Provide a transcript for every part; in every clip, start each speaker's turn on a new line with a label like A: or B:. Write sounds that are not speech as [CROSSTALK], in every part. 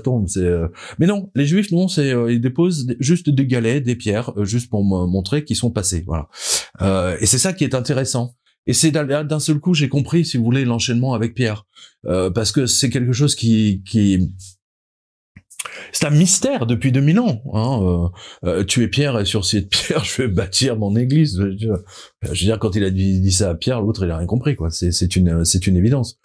A: tombe. C'est euh, mais non, les juifs non, c'est euh, ils déposent juste des galets, des pierres, euh, juste pour montrer qu'ils sont passés. Voilà. et c'est ça qui est intéressant. Et c'est d'un seul coup j'ai compris, si vous voulez, l'enchaînement avec Pierre, parce que c'est quelque chose qui qui c'est un mystère depuis 2000 ans. Hein. Euh, Pierre et sur cette [LAUGHS] pierre, je vais bâtir mon église. Je, veux dire, quand il a dit, ça à Pierre, l'autre, il a rien compris. quoi. C'est une, c'est une évidence.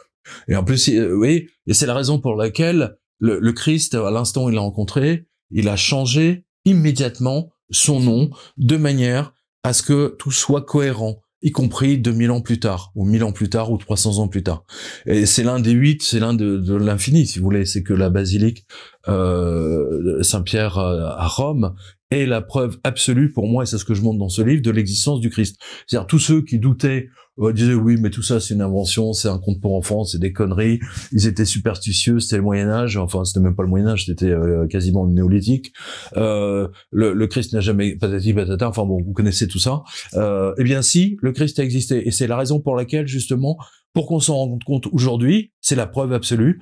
A: Et en plus, oui, et c'est la raison pour laquelle le, Christ, à l'instant où il l'a rencontré, il a changé immédiatement son nom de manière à ce que tout soit cohérent y compris 2000 ans plus tard, ou 1000 ans plus tard, ou 300 ans plus tard. Et c'est l'un des huit, c'est l'un de, l'infini, si vous voulez. C'est que la basilique euh, Saint-Pierre euh, à Rome est la preuve absolue pour moi, et c'est ce que je montre dans ce livre, de l'existence du Christ. C'est-à-dire tous ceux qui doutaient on oui, mais tout ça c'est une invention, c'est un conte pour enfants, c'est des conneries. Ils étaient superstitieux, c'était le Moyen Âge. Enfin, c'était même pas le Moyen Âge, c'était euh, quasiment le néolithique. Euh, le, Christ n'a jamais patati patata. Enfin bon, vous connaissez tout ça. Euh, eh bien, si le Christ a existé, et c'est la raison pour laquelle justement, pour qu'on s'en rende compte aujourd'hui, c'est la preuve absolue.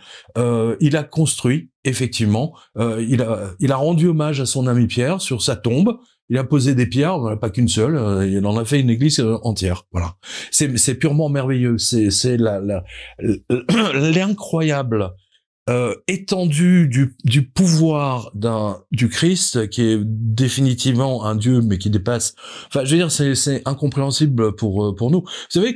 A: il a construit effectivement, il a il a rendu hommage à son ami Pierre sur sa tombe. Il a posé des pierres, on pas qu'une seule, euh, il en a fait une église euh, entière. Voilà. C'est purement merveilleux. C'est [CLEARS THROAT] l'incroyable euh, étendue du, pouvoir d'un du Christ qui est définitivement un Dieu mais qui dépasse. Enfin, je veux dire, c'est incompréhensible pour pour nous. Vous savez.